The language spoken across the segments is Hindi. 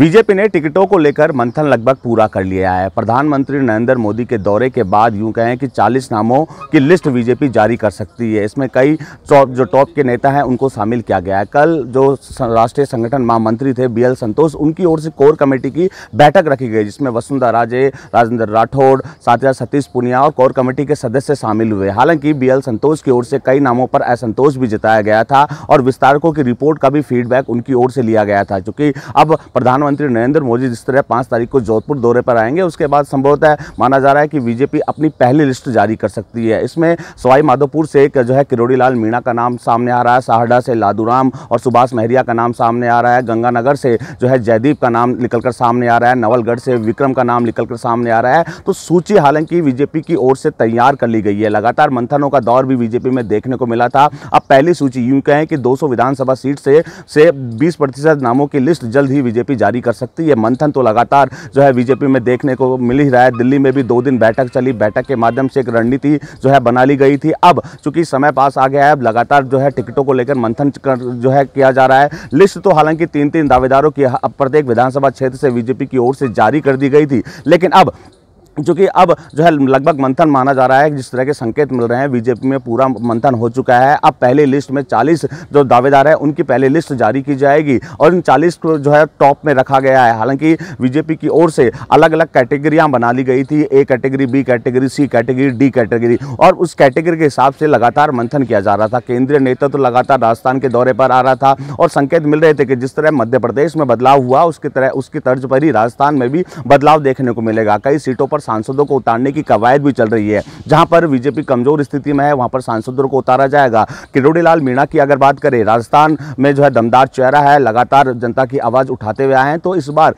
बीजेपी ने टिकटों को लेकर मंथन लगभग पूरा कर लिया है प्रधानमंत्री नरेंद्र मोदी के दौरे के बाद यूं कहें कि 40 नामों की लिस्ट बीजेपी जारी कर सकती है इसमें कई टॉप जो टॉप के नेता हैं उनको शामिल किया गया है कल जो राष्ट्रीय संगठन महामंत्री थे बी संतोष उनकी ओर से कोर कमेटी की बैठक रखी गई जिसमें वसुंधरा राजे राजेंद्र राठौड़ साथ सतीश पुनिया और कोर कमेटी के सदस्य शामिल हुए हालांकि बी संतोष की ओर से कई नामों पर असंतोष भी जताया गया था और विस्तारकों की रिपोर्ट का भी फीडबैक उनकी ओर से लिया गया था चूंकि अब प्रधान प्रधानमंत्री नरेंद्र मोदी जिस तरह पाँच तारीख को जोधपुर दौरे पर आएंगे उसके बाद संभवतः माना जा रहा है कि बीजेपी अपनी पहली लिस्ट जारी कर सकती है इसमें सवाई माधोपुर से जो है किरोड़ी लाल मीणा का नाम सामने आ रहा है साहडा से लादूराम और सुभाष महरिया का नाम सामने आ रहा है गंगानगर से जो है जयदीप का नाम निकलकर सामने आ रहा है नवलगढ़ से विक्रम का नाम निकलकर सामने आ रहा है तो सूची हालांकि बीजेपी की ओर से तैयार कर ली गई है लगातार मंथनों का दौर भी बीजेपी में देखने को मिला था अब पहली सूची यूं कहें कि दो विधानसभा सीट से बीस प्रतिशत नामों की लिस्ट जल्द ही बीजेपी जारी जारी कर सकती है मंथन तो लगातार जो है बीजेपी में देखने को मिल ही रहा है दिल्ली में भी दो दिन बैठक चली बैठक के माध्यम से एक रणनीति जो है बना ली गई थी अब चूंकि समय पास आ गया है अब लगातार जो है टिकटों को लेकर मंथन जो है किया जा रहा है लिस्ट तो हालांकि तीन तीन दावेदारों की प्रत्येक विधानसभा क्षेत्र से बीजेपी की ओर से जारी कर दी गई थी लेकिन अब जो कि अब जो है लगभग मंथन माना जा रहा है जिस तरह के संकेत मिल रहे हैं बीजेपी में पूरा मंथन हो चुका है अब पहले लिस्ट में 40 जो दावेदार हैं उनकी पहले लिस्ट जारी की जाएगी और इन 40 को जो है टॉप में रखा गया है हालांकि बीजेपी की ओर से अलग अलग कैटेगरियां बना ली गई थी A category B category C category D category और उस कैटेगरी के हिसाब से लगातार मंथन किया जा रहा था केंद्रीय नेतृत्व तो लगातार राजस्थान के दौरे पर आ रहा था और संकेत मिल रहे थे कि जिस तरह मध्य प्रदेश में बदलाव हुआ उसकी तरह उसकी तर्ज पर ही राजस्थान में भी बदलाव देखने को मिलेगा कई सीटों पर सांसदों को उतारने की कवायद भी चल रही है जहां पर बीजेपी कमजोर स्थिति में है वहां पर सांसदों को उतारा जाएगा किरोड़ी लाल मीणा की अगर बात करें राजस्थान में जो है दमदार चेहरा है लगातार जनता की आवाज़ उठाते हुए आए हैं तो इस बार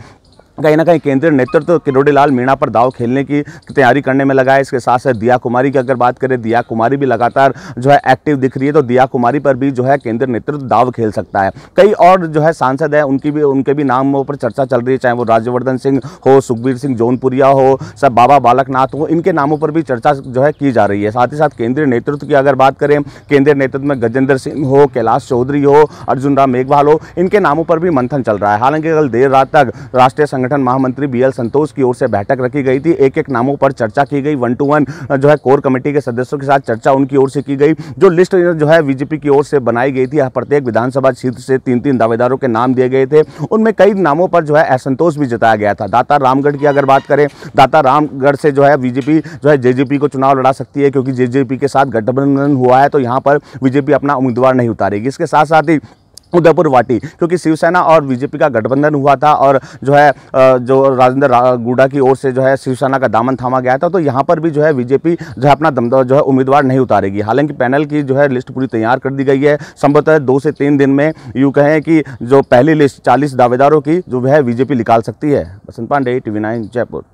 कहीं ना कहीं केंद्रीय नेतृत्व किरोड़ी लाल मीणा पर दाव खेलने की तैयारी करने में लगा है इसके साथ साथ दिया कुमारी की अगर बात करें दिया कुमारी भी लगातार जो है एक्टिव दिख रही है तो दिया कुमारी पर भी जो है केंद्रीय नेतृत्व दाव खेल सकता है कई और जो है सांसद हैं उनकी भी उनके भी नामों पर चर्चा चल रही है चाहे वो राज्यवर्धन सिंह हो सुखबीर सिंह जौनपुरिया हो सब बाबा बालकनाथ हो इनके नामों पर भी चर्चा जो है की जा रही है साथ ही साथ केंद्रीय नेतृत्व की अगर बात करें केंद्रीय नेतृत्व में गजेंद्र सिंह हो कैलाश चौधरी हो अर्जुन राम मेघवाल हो इनके नामों पर भी मंथन चल रहा है हालांकि कल देर रात तक राष्ट्रीय संगठन महामंत्री बी संतोष की ओर से बैठक रखी गई थी एक एक नामों पर चर्चा की गई वन टू वन जो है कोर कमेटी के सदस्यों के साथ चर्चा उनकी ओर से की गई जो लिस्ट जो है बीजेपी की ओर से बनाई गई थी प्रत्येक विधानसभा क्षेत्र से तीन तीन दावेदारों के नाम दिए गए थे उनमें कई नामों पर जो है असंतोष भी जताया गया था दाता रामगढ़ की अगर बात करें दाता रामगढ़ से जो है बीजेपी जो है जेजेपी को चुनाव लड़ा सकती है क्योंकि जेजेपी के साथ गठबंधन हुआ है तो यहाँ पर बीजेपी अपना उम्मीदवार नहीं उतारेगी इसके साथ साथ ही उदयपुर वाटी क्योंकि शिवसेना और बीजेपी का गठबंधन हुआ था और जो है जो राजेंद्र गुडा की ओर से जो है शिवसेना का दामन थामा गया था तो यहाँ पर भी जो है बीजेपी जो है अपना दमदार जो है उम्मीदवार नहीं उतारेगी हालांकि पैनल की जो है लिस्ट पूरी तैयार कर दी गई है संभवतः दो से तीन दिन में यूँ कहें कि जो पहली लिस्ट चालीस दावेदारों की जो है बीजेपी निकाल सकती है बसंत पांडे टी जयपुर